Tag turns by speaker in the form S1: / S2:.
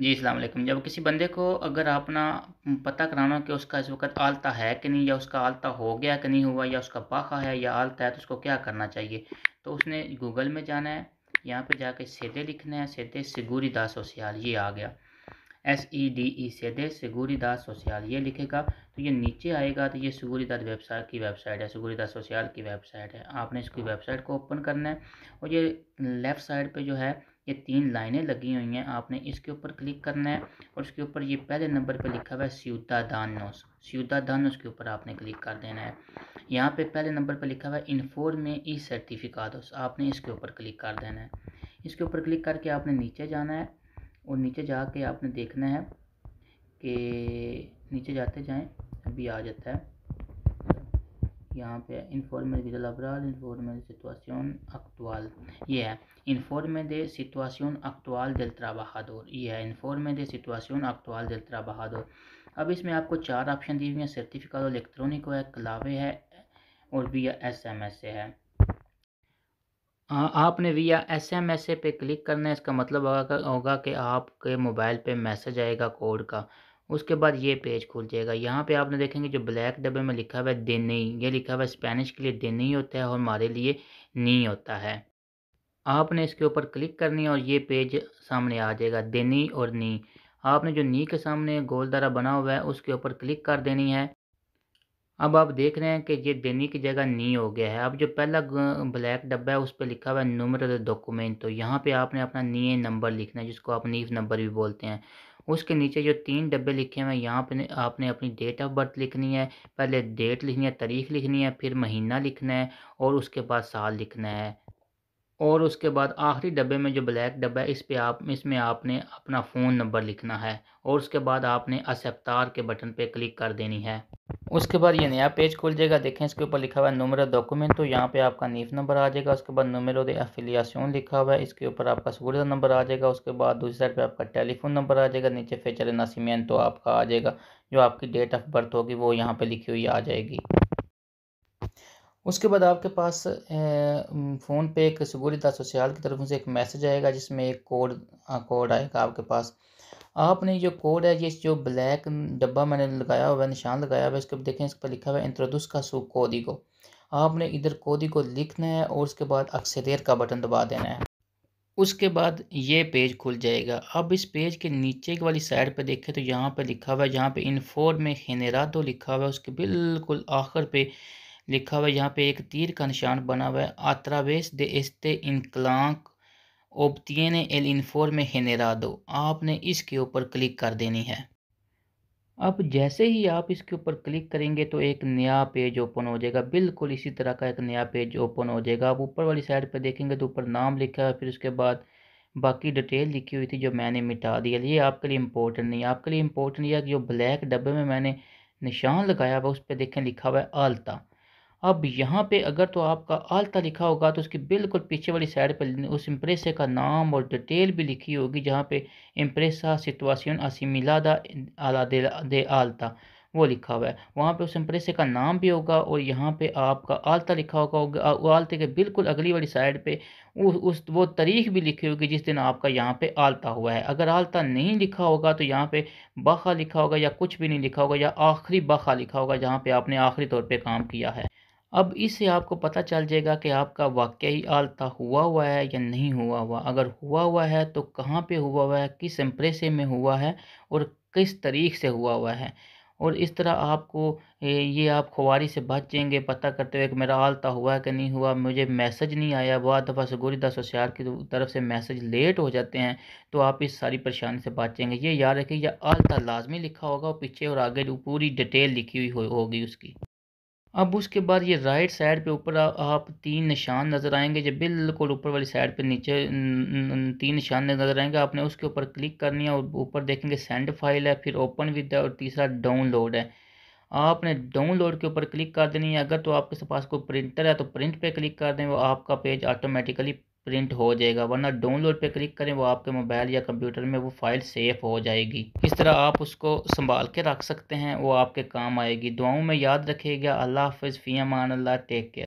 S1: जी अलैक्म जब किसी बंदे को अगर अपना पता कराना हो कि उसका इस वक्त आलता है कि नहीं या उसका आलता हो गया कि नहीं हुआ या उसका पाखा है या आलता है तो उसको क्या करना चाहिए तो उसने गूगल में जाना है यहाँ पे जाके सीधे लिखना है सीधे सिगूरी दास सोशियाल ये आ गया एस ई डी ई सीधे सिगूरी दास सोशियाल ये लिखेगा तो ये नीचे आएगा तो ये सिगूरी दास वेबसाइट की वेबसाइट है सिगूरी दास सोशियाल की वेबसाइट है आपने इसकी हाँ। वेबसाइट को ओपन करना है और ये लेफ़्ट साइड पर जो है ये तीन लाइनें लगी हुई हैं आपने इसके ऊपर क्लिक करना है और उसके ऊपर ये पहले नंबर पे लिखा हुआ है स्यूता दानोस स्यूता दानोस के ऊपर आपने क्लिक कर देना है यहाँ पे पहले नंबर पे लिखा हुआ है इन्फोर में ई सर्टिफिकादोस आपने इसके ऊपर क्लिक कर देना है इसके ऊपर क्लिक करके आपने नीचे जाना है और नीचे के आपने देखना है कि नीचे जाते जाएँ अभी आ जाता है यहाँ पे इन्फॉर्मेल विदल अब्राल इन्फॉर्मेल सिचुएशन एक्चुअल ये है इन्फॉर्मे दे सिचुएशन एक्चुअल दिल त्राबहादुर ये है इन्फॉर्मे दे सिचुएशन एक्चुअल दिल त्राबहादुर अब इसमें आपको चार ऑप्शन दी हुई हैं और इलेक्ट्रॉनिक है कलावे है और वी एस एम एस से है आपने एस वीआ एसएमएस पे क्लिक करना है इसका मतलब होगा कि आपके मोबाइल पे मैसेज आएगा कोड का उसके बाद ये पेज खुल जाएगा यहाँ पे आपने देखेंगे जो ब्लैक डब्बे में लिखा हुआ है देनी ये लिखा हुआ है स्पेनिश के लिए देनी होता है और हमारे लिए नी होता है आपने इसके ऊपर क्लिक करनी है और ये पेज सामने आ जाएगा देनी और नी आपने जो नी के सामने गोल दारा बना हुआ है उसके ऊपर क्लिक कर देनी है अब आप देख रहे हैं कि ये देनी की जगह नी हो गया है अब जो पहला ब्लैक डब्बा है उस पर लिखा हुआ है नंबर डॉक्यूमेंट तो यहाँ पे आपने अपना नी नंबर लिखना है जिसको आप नीफ नंबर भी बोलते हैं उसके नीचे जो तीन डब्बे लिखे हुए हैं यहाँ पे आपने अपनी डेट ऑफ बर्थ लिखनी है पहले डेट लिखनी है तारीख लिखनी है फिर महीना लिखना है और उसके बाद साल लिखना है और उसके बाद आखिरी डब्बे में जो ब्लैक डब्बा है इस पे आप इसमें आपने अपना फ़ोन नंबर लिखना है और उसके बाद आपने असप्तार के बटन पे क्लिक कर देनी है उसके बाद ये नया पेज खुल जाएगा देखें इसके ऊपर लिखा हुआ है नुमर डॉक्यूमेंट तो यहाँ पे आपका नीफ नंबर आ जाएगा उसके बाद नुमर दे एफिलियासियन लिखा हुआ है इसके ऊपर आपका सूर्य नंबर आ जाएगा उसके बाद दूसरी साइड पे आपका टेलीफोन नंबर आ जाएगा नीचे फेचर नासीमेन तो आपका आ जाएगा जो आपकी डेट ऑफ बर्थ होगी वो यहाँ पर लिखी हुई आ जाएगी उसके बाद आपके पास फ़ोन पे एक सगूरी सोशल की तरफ से एक मैसेज आएगा जिसमें एक कोड कोड आएगा आपके पास आपने जो कोड है ये जो ब्लैक डब्बा मैंने लगाया हुआ है निशान लगाया हुआ है इसके देखें इस पर लिखा हुआ है इंट्रोड्यूस का सू को आपने इधर कोदी को लिखना है और उसके बाद अक्सरेर का बटन दबा देना है उसके बाद ये पेज खुल जाएगा अब इस पेज के नीचे की वाली साइड पे देखें तो यहाँ पे लिखा हुआ है यहाँ पे फोर में दो लिखा हुआ है उसके बिल्कुल आखिर पे लिखा हुआ है यहाँ पे एक तीर का निशान बना हुआ है आतरावेश दे इस्ते इनकलांक ओबतियन एल इनफोर में दो आपने इसके ऊपर क्लिक कर देनी है अब जैसे ही आप इसके ऊपर क्लिक करेंगे तो एक नया पेज ओपन हो जाएगा बिल्कुल इसी तरह का एक नया पेज ओपन हो जाएगा आप ऊपर वाली साइड पर देखेंगे तो ऊपर नाम लिखा है फिर उसके बाद बाकी डिटेल लिखी हुई थी जो मैंने मिटा दिया ये आपके लिए इम्पोर्टेंट नहीं है आपके लिए इम्पोर्टेंट यह जो ब्लैक डब्बे में मैंने निशान लगाया हुआ उस पर देखें लिखा हुआ है आलता अब यहाँ पे अगर तो आपका आलता लिखा होगा तो उसकी बिल्कुल पीछे वाली साइड पर उस इम्प्रेसा का नाम और डिटेल भी लिखी होगी जहाँ पे इम्प्रेसा सितवासियन असिमिलादा आला दे आलता वो लिखा हुआ है वहाँ पे उस एम्प्रेसर का नाम भी होगा और यहाँ पे आपका आलता लिखा होगा आलते के बिल्कुल अगली वाली साइड पे उस वो तारीख भी लिखी होगी जिस दिन आपका यहाँ पे आलता हुआ है अगर आलता नहीं लिखा होगा तो यहाँ पे बाखा लिखा होगा या कुछ भी नहीं लिखा होगा या आखिरी बाखा लिखा होगा जहाँ पर आपने आखिरी तौर पर काम किया है अब इससे आपको पता चल जाएगा कि आपका वाकई आलता हुआ हुआ है या नहीं हुआ हुआ अगर हुआ हुआ है तो कहाँ पे हुआ हुआ है किस एम्प्रेसे में हुआ है और किस तरीक़ से हुआ हुआ है और इस तरह आपको ये आप खुआारी से बचेंगे पता करते हुए कि मेरा आलता हुआ कि नहीं हुआ मुझे मैसेज नहीं आया बहुत दफ़ा सगोरी दस होशियार की तो तरफ से मैसेज लेट हो जाते हैं तो आप इस सारी परेशानी से बचेंगे ये याद रखिए या आलता लाजमी लिखा होगा और पीछे और आगे पूरी डिटेल लिखी हुई होगी उसकी अब उसके बाद ये राइट साइड पे ऊपर आप तीन निशान नज़र आएंगे जब बिल्कुल ऊपर वाली साइड पे नीचे तीन निशान नज़र आएंगे आपने उसके ऊपर क्लिक करनी है और ऊपर देखेंगे सेंड फाइल है फिर ओपन विद है और तीसरा डाउनलोड है आपने डाउनलोड के ऊपर क्लिक कर देनी है अगर तो आपके पास कोई प्रिंटर है तो प्रिंट पे क्लिक कर दें वो आपका पेज ऑटोमेटिकली प्रिंट हो जाएगा वरना डाउनलोड पे क्लिक करें वो आपके मोबाइल या कंप्यूटर में वो फाइल सेफ हो जाएगी इस तरह आप उसको संभाल के रख सकते हैं वो आपके काम आएगी दुआओं में याद रखिएगा अल्लाह हाफिज़ फिया मान अल्लाह टेक केयर